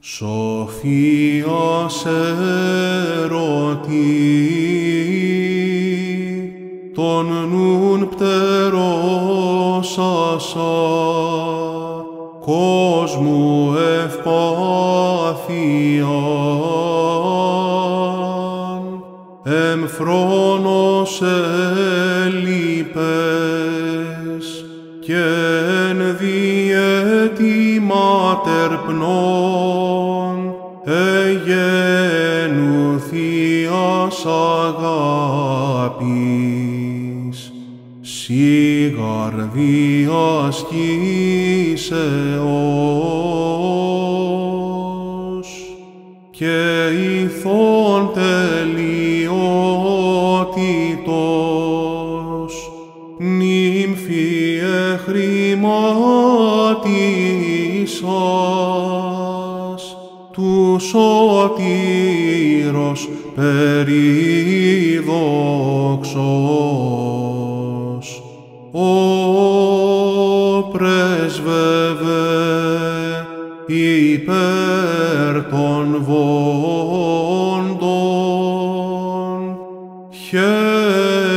Σοφίας ερωτή τον νουν πτερώσασα κόσμου ευπάθειαν εμφρόνος ελίπες και εν διέτη μάτερ πνός. αγάπης σιγαρδίας καρδίας και ηθών τελειότητος νυμφιε εχρηματίσας τους σωτήρος περί πρέσβευε υπέρ των βόντων χέρις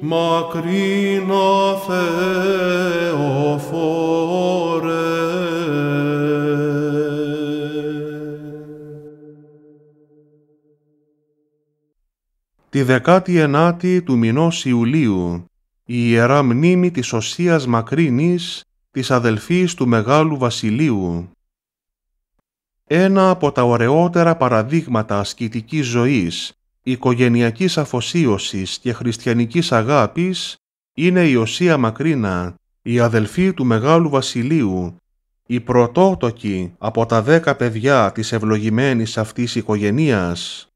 μακρίνα Θεοφόρε. Τη δεκάτη ενάτη του μηνός Ιουλίου η Ιερά Μνήμη της Οσίας Μακρίνης, της αδελφής του Μεγάλου Βασιλείου. Ένα από τα ωραιότερα παραδείγματα ασκητικής ζωής, οικογενειακής αφοσίωσης και χριστιανικής αγάπης είναι η Οσία Μακρίνα, η αδελφή του Μεγάλου Βασιλείου, η πρωτότοκη από τα δέκα παιδιά της ευλογημένης αυτής οικογενείας.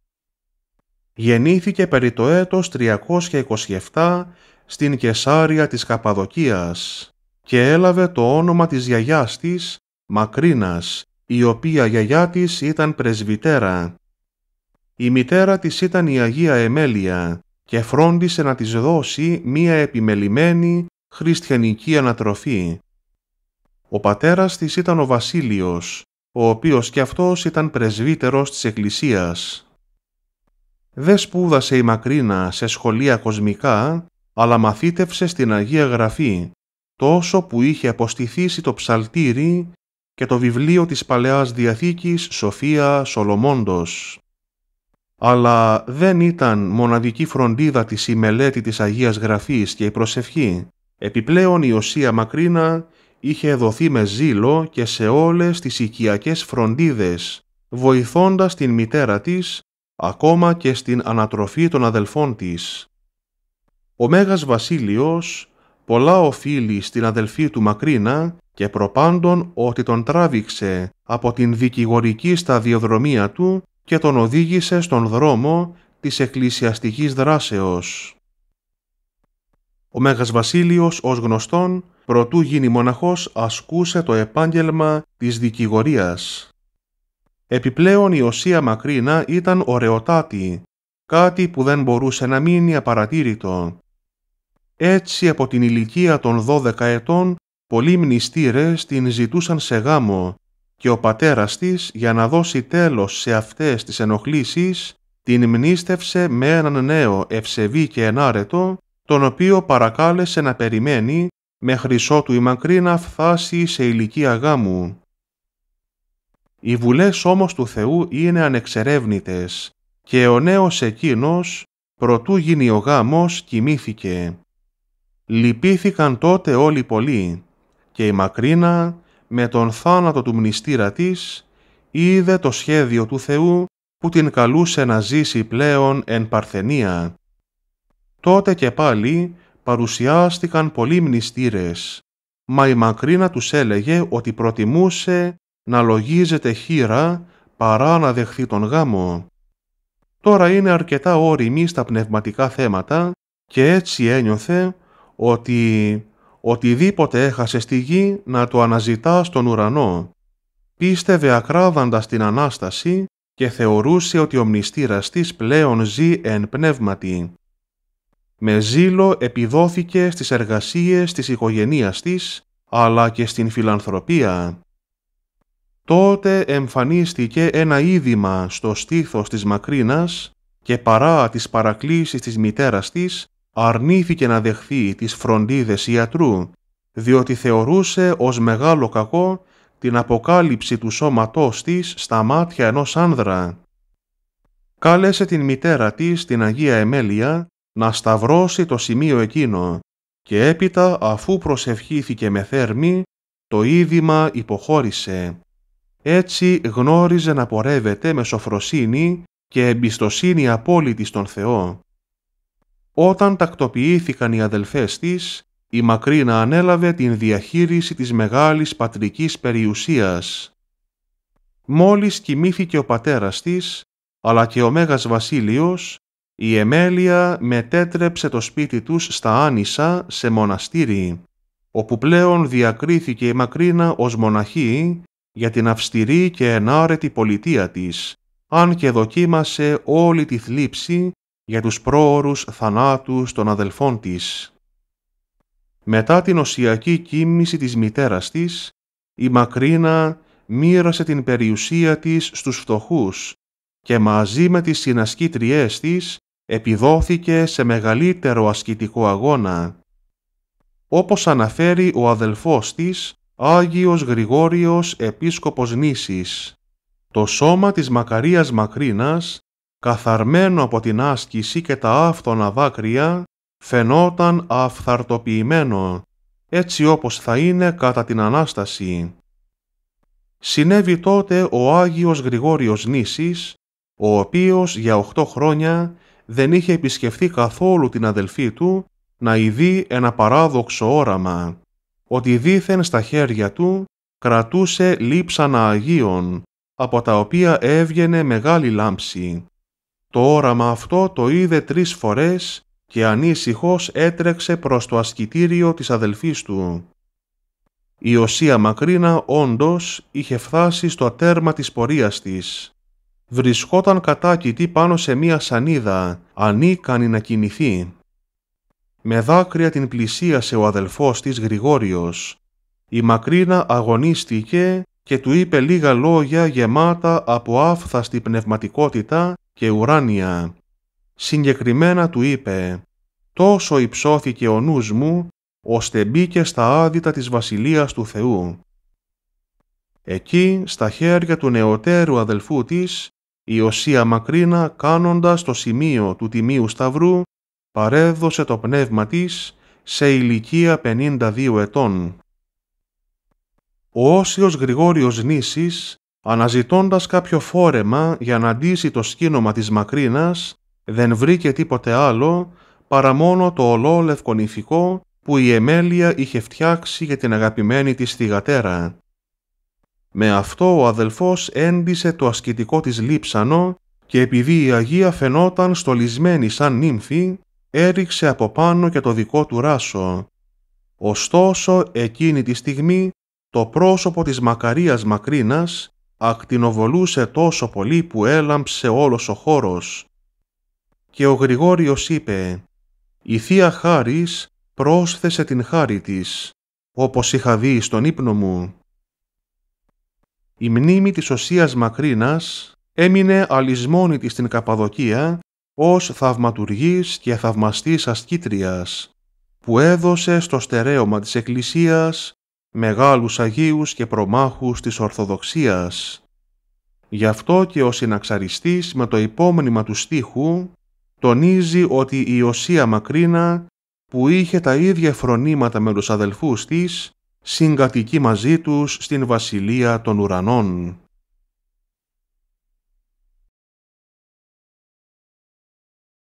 Γεννήθηκε περί το έτος 327 στην Κεσάρια της Καπαδοκίας και έλαβε το όνομα της γιαγιάς της, Μακρίνας, η οποία γιαγιά της ήταν πρεσβυτέρα. Η μητέρα της ήταν η Αγία Εμέλεια και φρόντισε να της δώσει μία επιμελημένη χριστιανική ανατροφή. Ο πατέρας της ήταν ο Βασίλειος, ο οποίος και αυτός ήταν πρεσβύτερος της Εκκλησίας. Δεν σπούδασε η Μακρίνα σε σχολεία κοσμικά, αλλά μαθήτευσε στην Αγία Γραφή, τόσο που είχε αποστηθήσει το ψαλτήρι και το βιβλίο της Παλαιάς Διαθήκης Σοφία Σολομόντος. Αλλά δεν ήταν μοναδική φροντίδα της η μελέτη της Αγίας Γραφής και η προσευχή. Επιπλέον η Οσία Μακρίνα είχε δοθεί με ζήλο και σε όλες τις οικιακές φροντίδες, βοηθώντας την μητέρα της, ακόμα και στην ανατροφή των αδελφών της. Ο Μέγας Βασίλειος πολλά οφείλει στην αδελφή του Μακρίνα και προπάντων ότι τον τράβηξε από την δικηγορική σταδιοδρομία του και τον οδήγησε στον δρόμο της εκκλησιαστικής δράσεως. Ο Μέγας Βασίλειος, ως γνωστόν, προτού γίνει μοναχός, ασκούσε το επάγγελμα της δικηγορίας. Επιπλέον η οσία Μακρίνα ήταν ωρεοτάτη, κάτι που δεν μπορούσε να μείνει απαρατήρητο, έτσι από την ηλικία των 12 ετών πολλοί μνηστήρες την ζητούσαν σε γάμο και ο πατέρας της για να δώσει τέλος σε αυτές τις ενοχλήσεις την μνήστευσε με έναν νέο ευσεβή και ενάρετο τον οποίο παρακάλεσε να περιμένει μέχρι ότου η να φτάσει σε ηλικία γάμου. Οι βουλές όμως του Θεού είναι ανεξερεύνητες και ο νέος εκείνος, προτού γίνει ο γάμος, κοιμήθηκε. Λυπήθηκαν τότε όλοι πολλοί και η Μακρίνα με τον θάνατο του μνηστήρα της είδε το σχέδιο του Θεού που την καλούσε να ζήσει πλέον εν Παρθενία. Τότε και πάλι παρουσιάστηκαν πολλοί μνηστήρες, μα η Μακρίνα τους έλεγε ότι προτιμούσε να λογίζεται χείρα παρά να δεχθεί τον γάμο. Τώρα είναι αρκετά όριμη στα πνευματικά θέματα και έτσι ένιωθε ότι οτιδήποτε έχασε στη γη να το αναζητά στον ουρανό. Πίστευε ακράδαντα στην Ανάσταση και θεωρούσε ότι ο μνηστήρας της πλέον ζει εν πνεύματι. Με ζήλο επιδόθηκε στις εργασίες της οικογένειας της, αλλά και στην φιλανθρωπία. Τότε εμφανίστηκε ένα είδημα στο στήθος της Μακρίνας και παρά τις παρακλήσεις της μητέρας της, αρνήθηκε να δεχθεί τις φροντίδες ιατρού, διότι θεωρούσε ως μεγάλο κακό την αποκάλυψη του σώματός της στα μάτια ενός άνδρα. Κάλεσε την μητέρα της, την Αγία Εμέλια, να σταυρώσει το σημείο εκείνο και έπειτα αφού προσευχήθηκε με θέρμη, το ίδιμα υποχώρησε. Έτσι γνώριζε να πορεύεται με σοφροσύνη και εμπιστοσύνη απόλυτη στον Θεό. Όταν τακτοποιήθηκαν οι αδελφές της, η Μακρίνα ανέλαβε την διαχείριση της μεγάλης πατρικής περιουσίας. Μόλις κοιμήθηκε ο πατέρας της, αλλά και ο Μέγας Βασίλειος, η Εμέλια μετέτρεψε το σπίτι τους στα Άνισα σε μοναστήρι, όπου πλέον διακρίθηκε η Μακρίνα ως μοναχή για την αυστηρή και ενάρετη πολιτεία της, αν και δοκίμασε όλη τη θλίψη για τους πρόωρους θανάτους των αδελφών της. Μετά την οσιακή κίνηση της μητέρας της, η Μακρίνα μοίρασε την περιουσία της στους φτωχούς και μαζί με τις συνασκήτριές της επιδόθηκε σε μεγαλύτερο ασκητικό αγώνα. Όπως αναφέρει ο αδελφός της, Άγιος Γρηγόριος Επίσκοπος Νήσης. Το σώμα της Μακαρίας Μακρίνας καθαρμένο από την άσκηση και τα άφθονα δάκρυα, φαινόταν αφθαρτοποιημένο, έτσι όπως θα είναι κατά την Ανάσταση. Συνέβη τότε ο Άγιος Γρηγόριος Νήσης, ο οποίος για οχτώ χρόνια δεν είχε επισκεφθεί καθόλου την αδελφή του να ειδεί ένα παράδοξο όραμα, ότι δήθεν στα χέρια του κρατούσε λείψανα Αγίων, από τα οποία έβγαινε μεγάλη λάμψη. Το όραμα αυτό το είδε τρεις φορές και ανήσυχος έτρεξε προς το ασκητήριο της αδελφής του. Η οσία Μακρίνα όντως είχε φτάσει στο τέρμα της πορείας της. Βρισκόταν κατάκητη πάνω σε μία σανίδα, ανίκανη να κινηθεί. Με δάκρυα την πλησίασε ο αδελφός της Γρηγόριος. Η Μακρίνα αγωνίστηκε και του είπε λίγα λόγια γεμάτα από άφθαστη πνευματικότητα και ουράνια. Συγκεκριμένα του είπε «Τόσο υψώθηκε ο νους μου, ώστε μπήκε στα άδυτα της Βασιλείας του Θεού». Εκεί, στα χέρια του νεωτέρου αδελφού της, η Οσία Μακρίνα κάνοντας το σημείο του Τιμίου Σταυρού, παρέδωσε το πνεύμα της σε ηλικία 52 ετών. Ο Όσιος Γρηγόριος Νήσις Αναζητώντας κάποιο φόρεμα για να ντύσει το σκήνομα της μακρίνας, δεν βρήκε τίποτε άλλο παρά μόνο το ολόλευκο νηφικό που η Εμέλεια είχε φτιάξει για την αγαπημένη της θυγατέρα. Με αυτό ο αδελφός έντισε το ασκητικό της λείψανο και επειδή η Αγία φαινόταν στολισμένη σαν νύμφη, έριξε από πάνω και το δικό του ράσο. Ωστόσο, εκείνη τη στιγμή, το πρόσωπο της Μακαρίας Μακρίνας ακτινοβολούσε τόσο πολύ που έλαμψε όλος ο χώρος. Και ο Γρηγόριος είπε «Η Θεία Χάρις πρόσθεσε την χάρη της, όπως είχα δει στον ύπνο μου». Η μνήμη της Οσίας Μακρίνας έμεινε αλυσμόνητη στην Καπαδοκία ως θαυματουργής και θαυμαστής ασκήτριας, που έδωσε στο στερέωμα της Εκκλησίας μεγάλους Αγίους και προμάχους της Ορθοδοξίας. Γι' αυτό και ο συναξαριστής με το υπόμνημα του στίχου τονίζει ότι η Ιωσία Μακρίνα που είχε τα ίδια φρονήματα με τους αδελφούς της συγκατοικεί μαζί τους στην Βασιλεία των Ουρανών.